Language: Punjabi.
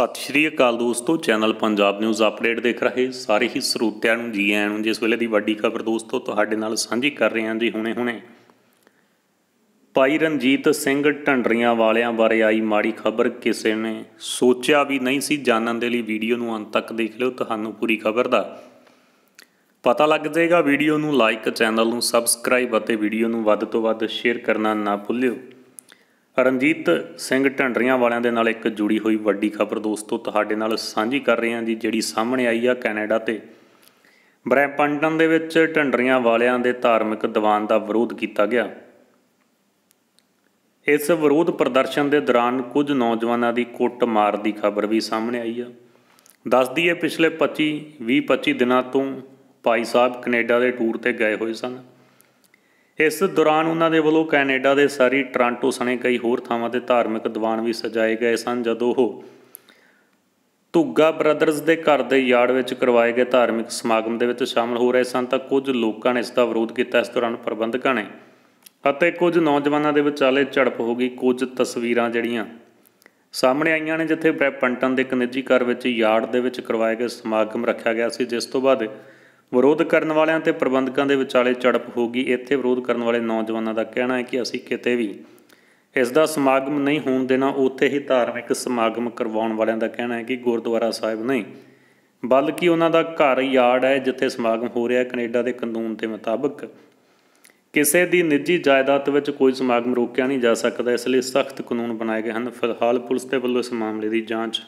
ਸਤਿ ਸ਼੍ਰੀ ਅਕਾਲ ਦੋਸਤੋ ਚੈਨਲ ਪੰਜਾਬ ਨਿਊਜ਼ ਅਪਡੇਟ ਦੇਖ ਰਹੇ ਸਾਰੇ ਹੀ ਸਰੋਤਿਆਂ ਨੂੰ ਜੀ ਆਇਆਂ ਨੂੰ ਜਿਸ ਵੇਲੇ ਦੀ ਵੱਡੀ ਖਬਰ ਦੋਸਤੋ ਤੁਹਾਡੇ ਨਾਲ ਸਾਂਝੀ ਕਰ ਰਹੇ ਹਾਂ ਜੀ ਹੁਣੇ-ਹੁਣੇ ਭਾਈ ਰਣਜੀਤ ਸਿੰਘ ਢੰਡਰੀਆਂ ਵਾਲਿਆਂ ਬਾਰੇ ਆਈ ਮਾੜੀ ਖਬਰ ਕਿਸੇ ਨੇ ਸੋਚਿਆ ਵੀ ਨਹੀਂ ਸੀ ਜਾਣਨ ਦੇ ਲਈ ਵੀਡੀਓ ਨੂੰ ਅੰਤ ਤੱਕ ਦੇਖ ਲਿਓ ਤੁਹਾਨੂੰ ਪੂਰੀ ਖਬਰ ਦਾ ਪਤਾ ਲੱਗ ਜਾਏਗਾ ਵੀਡੀਓ ਨੂੰ ਲਾਈਕ ਚੈਨਲ ਨੂੰ ਸਬਸਕ੍ਰਾਈਬ ਅਤੇ ਵੀਡੀਓ ਨੂੰ ਵੱਧ ਤੋਂ ਵੱਧ ਸ਼ੇਅਰ ਕਰਨਾ ਨਾ ਭੁੱਲਿਓ ਰਣਜੀਤ ਸਿੰਘ ਢੰਡਰੀਆਂ ਵਾਲਿਆਂ ਦੇ ਨਾਲ ਇੱਕ ਜੁੜੀ ਹੋਈ ਵੱਡੀ ਖਬਰ ਦੋਸਤੋ ਤੁਹਾਡੇ ਨਾਲ ਸਾਂਝੀ ਕਰ ਰਹੇ ਹਾਂ ਜੀ ਜਿਹੜੀ ਸਾਹਮਣੇ ਆਈ ਆ ਕੈਨੇਡਾ ਤੇ ਬ੍ਰੈਂਪਟਨ ਦੇ ਵਿੱਚ ਢੰਡਰੀਆਂ ਵਾਲਿਆਂ ਦੇ ਧਾਰਮਿਕ ਦੀਵਾਨ ਦਾ ਵਿਰੋਧ ਕੀਤਾ ਗਿਆ ਇਸ ਵਿਰੋਧ ਪ੍ਰਦਰਸ਼ਨ ਦੇ ਦੌਰਾਨ ਕੁਝ ਨੌਜਵਾਨਾਂ ਦੀ ਮਾਰ ਦੀ ਖਬਰ ਵੀ ਸਾਹਮਣੇ ਆਈ ਆ ਦੱਸਦੀ ਹੈ ਪਿਛਲੇ 25 20 25 ਦਿਨਾਂ ਤੋਂ ਭਾਈ ਸਾਹਿਬ ਕੈਨੇਡਾ ਦੇ ਟੂਰ ਤੇ ਗਏ ਹੋਏ ਸਨ ਇਸ ਦੌਰਾਨ ਉਹਨਾਂ ਦੇ ਵੱਲੋਂ ਕੈਨੇਡਾ ਦੇ ਸਾਰੀ ਟ੍ਰਾਂਟੋ ਸਣੇ ਕਈ ਹੋਰ ਥਾਵਾਂ ਤੇ ਧਾਰਮਿਕ ਦੀਵਾਨ ਵੀ ਸਜਾਏ ਗਏ ਸਨ ਜਦੋਂ ਉਹ ਧੁੱਗਾ ਬ੍ਰਦਰਜ਼ ਦੇ ਘਰ ਦੇ ਯਾਰਡ ਵਿੱਚ ਕਰਵਾਏ ਗਏ ਧਾਰਮਿਕ ਸਮਾਗਮ ਦੇ ਵਿੱਚ ਸ਼ਾਮਲ ਹੋ ਰਹੇ ਸਨ ਤਾਂ ਕੁਝ ਲੋਕਾਂ ਨੇ ਇਸ ਦਾ ਵਿਰੋਧ ਕੀਤਾ ਇਸ ਦੌਰਾਨ ਪ੍ਰਬੰਧਕਾਂ ਨੇ ਅਤੇ ਕੁਝ ਨੌਜਵਾਨਾਂ ਦੇ ਵਿਚਾਲੇ ਝੜਪ ਹੋ ਗਈ ਕੁਝ ਤਸਵੀਰਾਂ ਜਿਹੜੀਆਂ ਸਾਹਮਣੇ ਆਈਆਂ ਨੇ ਜਿੱਥੇ ਬ੍ਰੈਪੰਟਨ ਦੇ ਕਨੇਜੀ ਘਰ ਵਿੱਚ ਯਾਰਡ ਦੇ ਵਿੱਚ ਕਰਵਾਏ ਗਏ ਸਮਾਗਮ ਰੱਖਿਆ ਗਿਆ ਸੀ ਜਿਸ ਤੋਂ ਬਾਅਦ ਵਿਰੋਧ ਕਰਨ ਵਾਲਿਆਂ ਤੇ ਪ੍ਰਬੰਧਕਾਂ ਦੇ ਵਿਚਾਲੇ ਝੜਪ ਹੋ ਗਈ ਇੱਥੇ ਵਿਰੋਧ ਕਰਨ ਵਾਲੇ ਨੌਜਵਾਨਾਂ ਦਾ ਕਹਿਣਾ ਹੈ ਕਿ ਅਸੀਂ ਕਿਤੇ ਵੀ ਇਸ ਦਾ ਸਮਾਗਮ ਨਹੀਂ ਹੋਣ ਦੇਣਾ ਉੱਥੇ ਹੀ ਧਾਰਮਿਕ ਸਮਾਗਮ ਕਰਵਾਉਣ ਵਾਲਿਆਂ ਦਾ ਕਹਿਣਾ ਹੈ ਕਿ ਗੁਰਦੁਆਰਾ ਸਾਹਿਬ ਨਹੀਂ ਬਲਕਿ ਉਹਨਾਂ ਦਾ ਘਰ ਯਾਰਡ ਹੈ ਜਿੱਥੇ ਸਮਾਗਮ ਹੋ ਰਿਹਾ ਹੈ ਕੈਨੇਡਾ ਦੇ ਕਾਨੂੰਨ ਦੇ ਮੁਤਾਬਕ ਕਿਸੇ ਦੀ ਨਿੱਜੀ ਜਾਇਦਾਦ ਵਿੱਚ ਕੋਈ ਸਮਾਗਮ ਰੋਕਿਆ ਨਹੀਂ ਜਾ ਸਕਦਾ ਇਸ ਲਈ ਸਖਤ ਕਾਨੂੰਨ ਬਣਾਏ ਗਏ ਹਨ ਫਿਲਹਾਲ ਪੁਲਿਸ ਦੇ ਵੱਲੋਂ ਇਸ ਮਾਮਲੇ ਦੀ ਜਾਂਚ